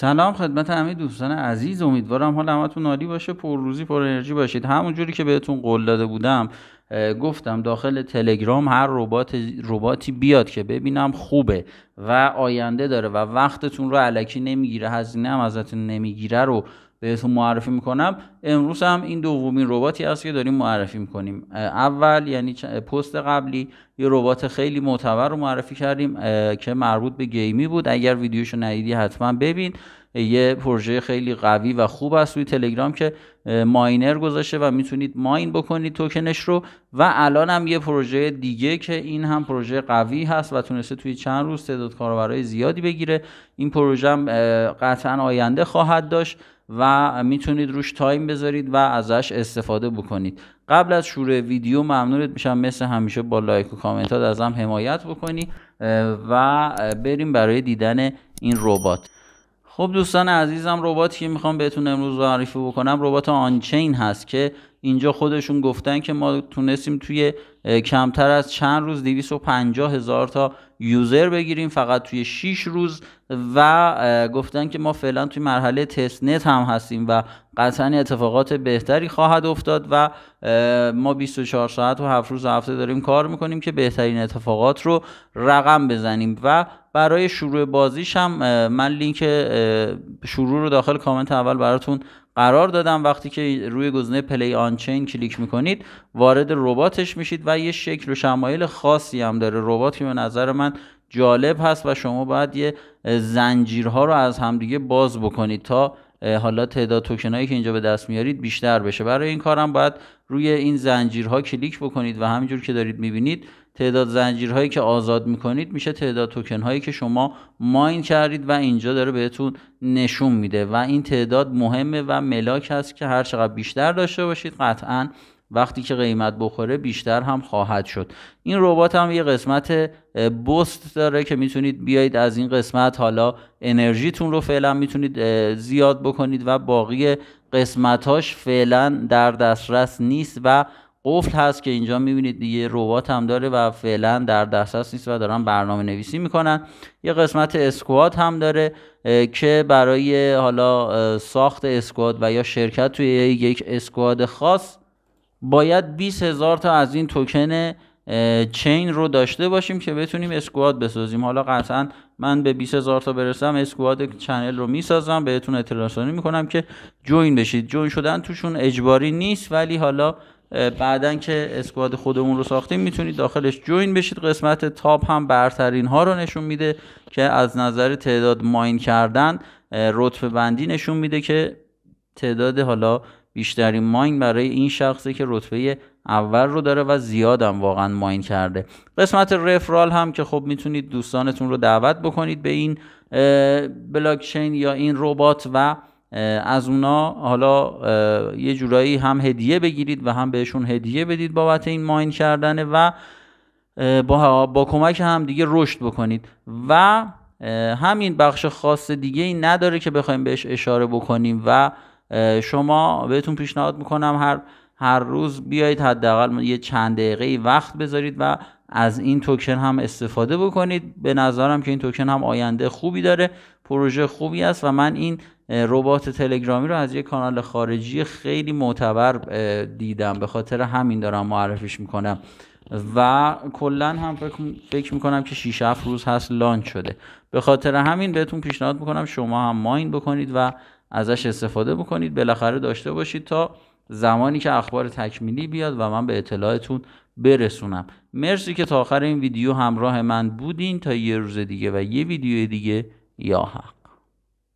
سلام خدمت همه دوستان عزیز امیدوارم حال همتون عالی باشه روزی پر انرژی باشید همونجوری که بهتون قول داده بودم گفتم داخل تلگرام هر ربات رباتی بیاد که ببینم خوبه و آینده داره و وقتتون رو علکی نمیگیره هزینه هم ازتون نمیگیره رو بهتون معرفی میکنم امروز هم این دومین رباتی است که داریم معرفی میکنیم اول یعنی پست قبلی یه ربات خیلی معتبر رو معرفی کردیم که مربوط به گیمی بود اگر ویدیوشو ندیدی حتما ببین یه پروژه خیلی قوی و خوب است روی تلگرام که ماینر گذاشته و میتونید ماین بکنید توکنش رو و الان هم یه پروژه دیگه که این هم پروژه قوی هست و تونسته توی چند روز تعداد کاربرای زیادی بگیره این پروژه هم قطعا آینده خواهد داشت و میتونید روش تایم بذارید و ازش استفاده بکنید قبل از شروع ویدیو ممنونت میشم مثل همیشه با لایک و کامنتات ازم حمایت بکنی و بریم برای دیدن این ربات خب دوستان عزیزم رباتی که میخوام بهتون امروز معرفی بکنم ربات آنچین هست که اینجا خودشون گفتن که ما تونستیم توی کمتر از چند روز 250 هزار تا یوزر بگیریم فقط توی 6 روز و گفتن که ما فعلا توی مرحله تست نت هم هستیم و قطعا اتفاقات بهتری خواهد افتاد و ما 24 ساعت و 7 روز هفته داریم کار میکنیم که بهترین اتفاقات رو رقم بزنیم و برای شروع بازیش هم من لینک شروع رو داخل کامنت اول براتون قرار دادم وقتی که روی گزینه پلی آنچین کلیک میکنید وارد رباتش میشید و یه شکل و شمایل خاصی هم داره ربات که به نظر من جالب هست و شما باید یه زنجیرها رو از همدیگه باز بکنید تا حالا تعداد توکن هایی که اینجا به دست میارید بیشتر بشه برای این کارم باید روی این زنجیرها کلیک بکنید و همینجور که دارید میبینید تعداد زنجیرهایی که آزاد میکنید میشه تعداد توکن هایی که شما ماین کردید و اینجا داره بهتون نشون میده و این تعداد مهمه و ملاک هست که هر چقدر بیشتر داشته باشید قطعا وقتی که قیمت بخوره بیشتر هم خواهد شد این ربات هم یه قسمت بست داره که میتونید بیایید از این قسمت حالا انرژیتون رو فعلا میتونید زیاد بکنید و باقی قسمتاش فعلا در دسترس نیست و قفل هست که اینجا میبینید یه ربات هم داره و فعلا در دسترس نیست و دارن برنامه نویسی میکنن یه قسمت اسکواد هم داره که برای حالا ساخت اسکواد و یا شرکت توی یک اسکواد خاص باید 20 هزار تا از این توکن چین رو داشته باشیم که بتونیم اسکواد بسازیم حالا قطعا من به 20 هزار تا برسم اسکواد چنل رو میسازم بهتون اطلاع میکنم که جوین بشید جوین شدن توشون اجباری نیست ولی حالا بعدا که اسکواد خودمون رو ساختیم میتونید داخلش جوین بشید قسمت تاپ هم برترین ها رو نشون میده که از نظر تعداد ماین کردن رتبه بندی نشون میده که تعداد حالا بیشترین ماین برای این شخصی که رتبه اول رو داره و زیادم واقعا ماین کرده قسمت رفرال هم که خب میتونید دوستانتون رو دعوت بکنید به این بلاکچین یا این ربات و از اونا حالا یه جورایی هم هدیه بگیرید و هم بهشون هدیه بدید بابت این ماین کردنه و با, با کمک هم دیگه رشد بکنید و همین بخش خاص دیگه ای نداره که بخوایم بهش اشاره بکنیم و شما بهتون پیشنهاد میکنم هر هر روز بیایید حداقل یه چند دقیقه وقت بذارید و از این توکن هم استفاده بکنید به نظرم که این توکن هم آینده خوبی داره پروژه خوبی است و من این ربات تلگرامی رو از یک کانال خارجی خیلی معتبر دیدم به خاطر همین دارم معرفیش میکنم و کلا هم فکر میکنم که 6 7 روز هست لانچ شده به خاطر همین بهتون پیشنهاد میکنم شما هم ماین بکنید و ازش استفاده بکنید بالاخره داشته باشید تا زمانی که اخبار تکمیلی بیاد و من به اطلاعتون برسونم مرسی که تا آخر این ویدیو همراه من بودین تا یه روز دیگه و یه ویدیو دیگه یا حق